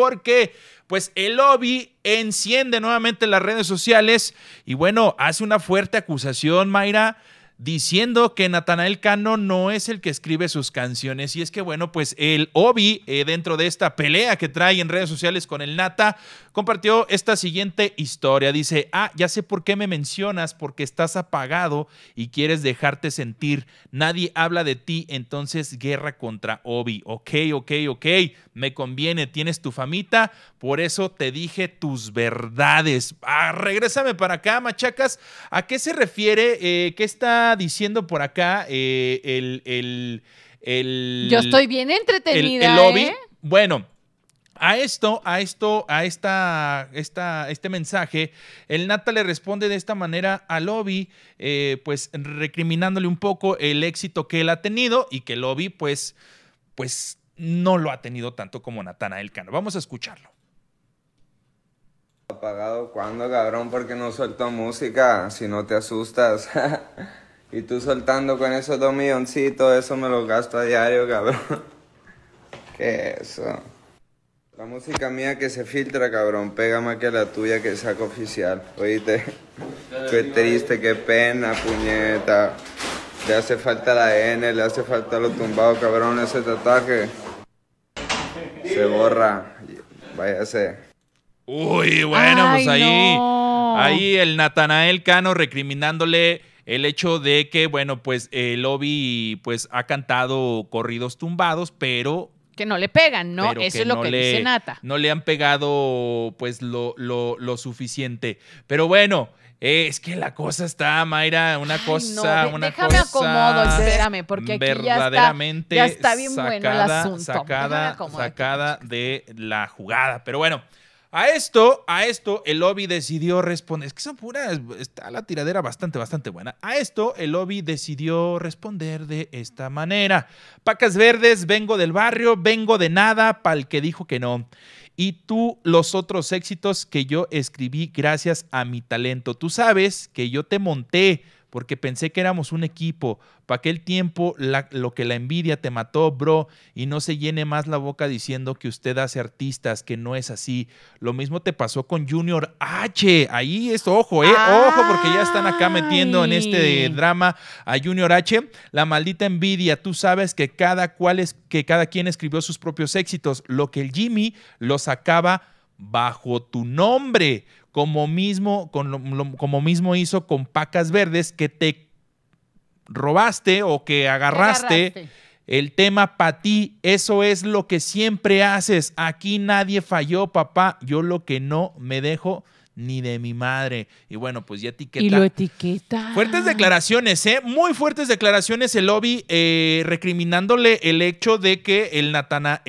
porque pues el lobby enciende nuevamente las redes sociales y bueno, hace una fuerte acusación, Mayra, diciendo que Natanael Cano no es el que escribe sus canciones. Y es que, bueno, pues el Obi, eh, dentro de esta pelea que trae en redes sociales con el Nata, compartió esta siguiente historia. Dice, ah, ya sé por qué me mencionas, porque estás apagado y quieres dejarte sentir. Nadie habla de ti, entonces guerra contra Obi. Ok, ok, ok, me conviene, tienes tu famita, por eso te dije tus verdades. Ah, regrésame para acá, machacas. ¿A qué se refiere eh, que esta diciendo por acá eh, el, Yo estoy bien entretenida. El, lobby. ¿eh? Bueno. A esto, a esto, a esta, este mensaje, el Nata le responde de esta manera a Lobby, eh, pues recriminándole un poco el éxito que él ha tenido y que Lobby, pues, pues no lo ha tenido tanto como Natanael Cano. Vamos a escucharlo. Apagado, cuando cabrón? Porque no suelto música, si no te asustas. Y tú soltando con esos dos milloncitos, eso me lo gasto a diario, cabrón. ¿Qué es eso? La música mía que se filtra, cabrón, pega más que la tuya que saco oficial. Oíste, qué triste, qué pena, puñeta. Le hace falta la N, le hace falta lo tumbado, cabrón, ese tatuaje. Se borra, váyase. Uy, bueno, pues ahí, ahí el Natanael Cano recriminándole el hecho de que, bueno, pues eh, el Lobby pues, ha cantado corridos tumbados, pero que no le pegan, ¿no? Eso es lo que le, dice Nata. No le han pegado, pues, lo, lo, lo suficiente. Pero bueno, es que la cosa está, Mayra, una cosa, no, una cosa. Déjame acomodo, espérame, porque aquí ya está, ya está bien sacada, bueno el asunto. Sacada, sacada de la jugada. Pero bueno. A esto, a esto, el lobby decidió responder. Es que son puras. Está la tiradera bastante, bastante buena. A esto, el lobby decidió responder de esta manera: Pacas verdes, vengo del barrio, vengo de nada, pa'l que dijo que no. Y tú, los otros éxitos que yo escribí gracias a mi talento. Tú sabes que yo te monté porque pensé que éramos un equipo. Para aquel tiempo lo que la envidia te mató, bro, y no se llene más la boca diciendo que usted hace artistas, que no es así. Lo mismo te pasó con Junior H. Ahí es, ojo, eh, ojo, porque ya están acá metiendo en este drama a Junior H. La maldita envidia, tú sabes que cada cual es, que cada quien escribió sus propios éxitos. Lo que el Jimmy lo sacaba bajo tu nombre como mismo, con como mismo hizo con pacas verdes que te robaste o que agarraste. agarraste el tema para ti, eso es lo que siempre haces. Aquí nadie falló, papá. Yo lo que no me dejo ni de mi madre. Y bueno, pues ya etiqueta. Y lo etiqueta. Fuertes declaraciones, ¿eh? Muy fuertes declaraciones el lobby eh, recriminándole el hecho de que el, Nata,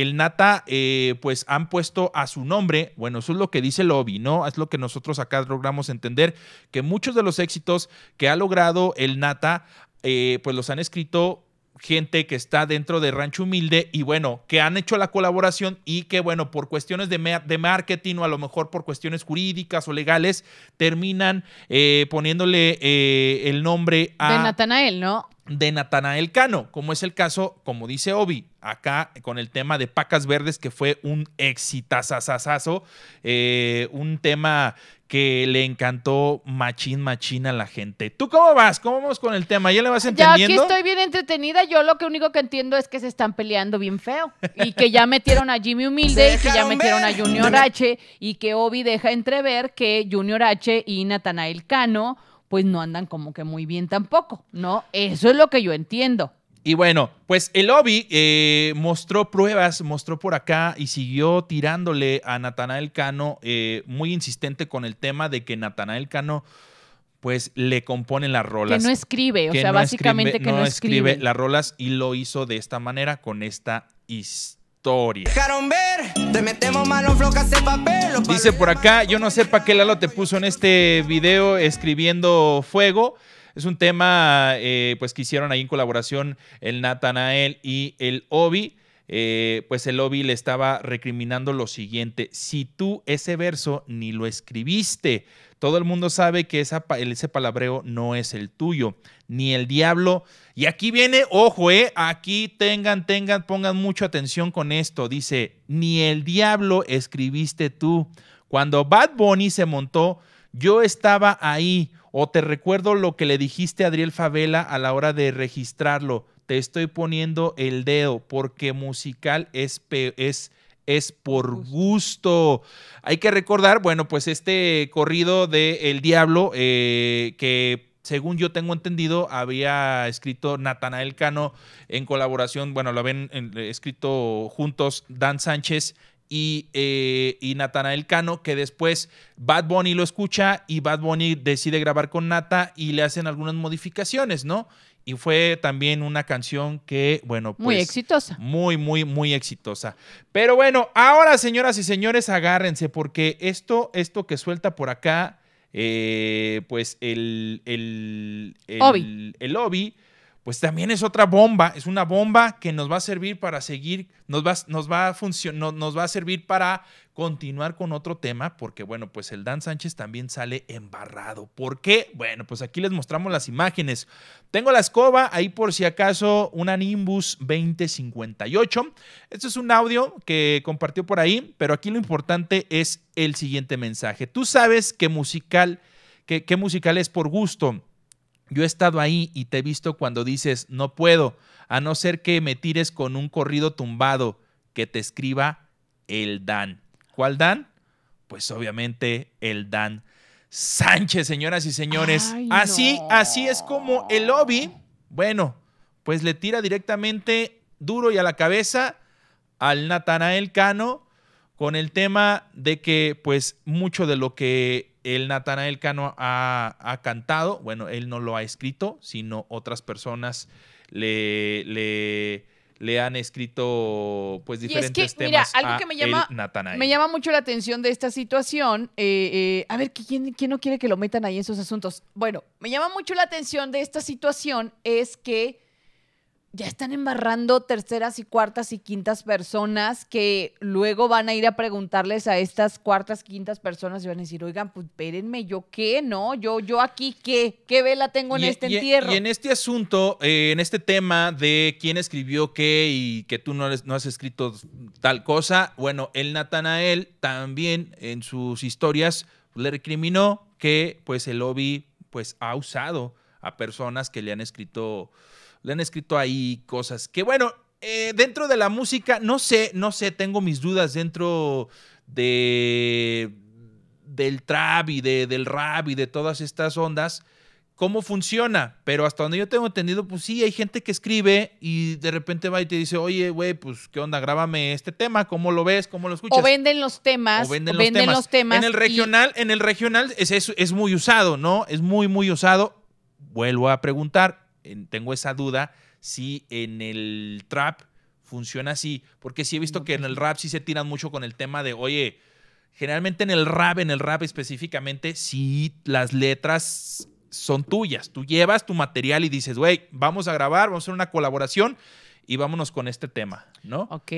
eh, pues han puesto a su nombre. Bueno, eso es lo que dice el lobby, ¿no? Es lo que nosotros acá logramos entender, que muchos de los éxitos que ha logrado el Nata, eh, pues los han escrito gente que está dentro de Rancho Humilde y bueno, que han hecho la colaboración y que bueno, por cuestiones de, de marketing o a lo mejor por cuestiones jurídicas o legales, terminan eh, poniéndole eh, el nombre a... De Natanael, ¿no? de Natanael Cano, como es el caso, como dice Obi, acá con el tema de Pacas Verdes, que fue un exitazazazazo, eh, un tema que le encantó machín machín a la gente. ¿Tú cómo vas? ¿Cómo vamos con el tema? ¿Ya le vas entendiendo? Ya aquí estoy bien entretenida. Yo lo que único que entiendo es que se están peleando bien feo y que ya metieron a Jimmy Humilde y que ya metieron a Junior H y que Obi deja entrever que Junior H y Natanael Cano pues no andan como que muy bien tampoco, ¿no? Eso es lo que yo entiendo. Y bueno, pues el lobby eh, mostró pruebas, mostró por acá y siguió tirándole a Natanael Cano, eh, muy insistente con el tema de que Natanael Cano pues le compone las rolas. Que no escribe, o sea, básicamente que no, escribe. escribe las rolas y lo hizo de esta manera, con esta historia historia. Te metemos papel, Dice por acá, yo no sé para qué Lalo te puso en este video escribiendo fuego. Es un tema eh, pues que hicieron ahí en colaboración el Natanael y el Obi. Eh, pues el lobby le estaba recriminando lo siguiente, si tú ese verso ni lo escribiste, todo el mundo sabe que ese palabreo no es el tuyo, ni el diablo. Y aquí viene, ojo, eh, aquí tengan, tengan, pongan mucha atención con esto. Dice, ni el diablo escribiste tú. Cuando Bad Bunny se montó, yo estaba ahí. O te recuerdo lo que le dijiste a Adriel Favela a la hora de registrarlo te estoy poniendo el dedo porque musical es, es, por gusto. Hay que recordar, bueno, pues este corrido de El Diablo eh, que según yo tengo entendido, había escrito Natanael Cano en colaboración, bueno, lo habían eh, escrito juntos Dan Sánchez y, eh, y Natanael Cano, que después Bad Bunny lo escucha y Bad Bunny decide grabar con Nata y le hacen algunas modificaciones, ¿no? Y fue también una canción que, bueno, pues. Muy exitosa. Muy, muy, muy exitosa. Pero bueno, ahora, señoras y señores, agárrense, porque esto, esto que suelta por acá, eh, pues el. El, el, el, el pues también es otra bomba, es una bomba que nos va a servir para seguir, nos va, nos va a funcionar, nos va a servir para continuar con otro tema, porque bueno, pues el Dan Sánchez también sale embarrado. ¿Por qué? Bueno, pues aquí les mostramos las imágenes. Tengo la escoba, ahí por si acaso, una Nimbus 2058. Esto es un audio que compartió por ahí, pero aquí lo importante es el siguiente mensaje. Tú sabes qué musical, qué musical es por gusto yo he estado ahí y te he visto cuando dices, no puedo, a no ser que me tires con un corrido tumbado que te escriba el Dan. ¿Cuál Dan? Pues obviamente el Dan Sánchez, señoras y señores. así, así es como el lobby, bueno, pues le tira directamente duro y a la cabeza al Natanael Cano con el tema de que pues mucho de lo que el Natanael Cano ha, cantado, bueno, él no lo ha escrito, sino otras personas le, le, le han escrito pues diferentes y es que, mira, algo que me llama, Me llama mucho la atención de esta situación. Eh, eh, a ver, ¿quién, ¿quién no quiere que lo metan ahí en sus asuntos? Bueno, me llama mucho la atención de esta situación es que ya están embarrando terceras y cuartas y quintas personas que luego van a ir a preguntarles a estas cuartas, quintas personas y van a decir, oigan, pues espérenme, ¿yo qué? ¿No? ¿Yo, yo aquí qué? ¿Qué vela tengo en e, este e, entierro? Y en este asunto, eh, en este tema de quién escribió qué y que tú no, no has escrito tal cosa, bueno, el Natanael también en sus historias le recriminó que pues el lobby pues ha usado a personas que le han escrito le han escrito ahí cosas que, bueno, eh, dentro de la música, no sé, no sé, tengo mis dudas dentro de del trap y de, del rap y de todas estas ondas, cómo funciona, pero hasta donde yo tengo entendido, pues sí, hay gente que escribe y de repente va y te dice, oye, güey, pues qué onda, grábame este tema, cómo lo ves, cómo lo escuchas. O venden los temas. O venden, los, temas. En el regional, en el regional es, es muy usado, ¿no? Es muy, muy usado. Vuelvo a preguntar, tengo esa duda si en el trap funciona así, porque sí he visto que en pues el rap sí se tiran mucho con el tema de, oye, generalmente en el rap, en el rap específicamente, sí las letras son tuyas, tú llevas tu material y dices, güey, vamos a grabar, vamos a hacer una colaboración y vámonos con este tema, ¿no? Ok.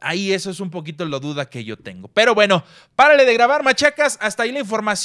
Ahí eso es un poquito la duda que yo tengo. Pero bueno, párale de grabar, machacas, hasta ahí la información.